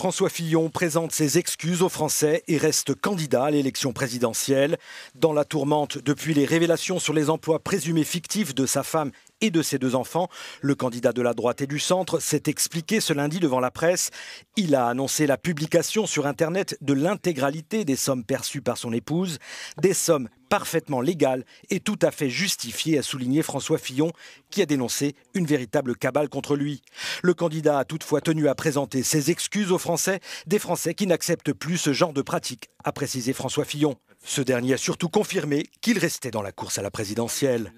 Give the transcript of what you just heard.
François Fillon présente ses excuses aux Français et reste candidat à l'élection présidentielle. Dans la tourmente depuis les révélations sur les emplois présumés fictifs de sa femme et de ses deux enfants. Le candidat de la droite et du centre s'est expliqué ce lundi devant la presse. Il a annoncé la publication sur Internet de l'intégralité des sommes perçues par son épouse, des sommes parfaitement légales et tout à fait justifiées, a souligné François Fillon, qui a dénoncé une véritable cabale contre lui. Le candidat a toutefois tenu à présenter ses excuses aux Français, des Français qui n'acceptent plus ce genre de pratique, a précisé François Fillon. Ce dernier a surtout confirmé qu'il restait dans la course à la présidentielle.